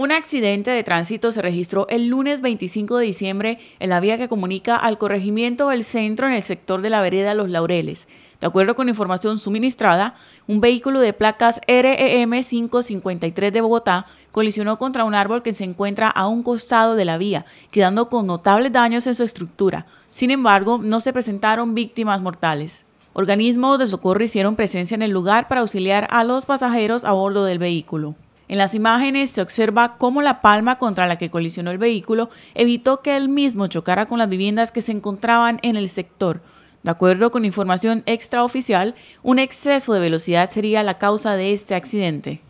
Un accidente de tránsito se registró el lunes 25 de diciembre en la vía que comunica al corregimiento del centro en el sector de la vereda Los Laureles. De acuerdo con información suministrada, un vehículo de placas e REM 553 de Bogotá colisionó contra un árbol que se encuentra a un costado de la vía, quedando con notables daños en su estructura. Sin embargo, no se presentaron víctimas mortales. Organismos de socorro hicieron presencia en el lugar para auxiliar a los pasajeros a bordo del vehículo. En las imágenes se observa cómo la palma contra la que colisionó el vehículo evitó que él mismo chocara con las viviendas que se encontraban en el sector. De acuerdo con información extraoficial, un exceso de velocidad sería la causa de este accidente.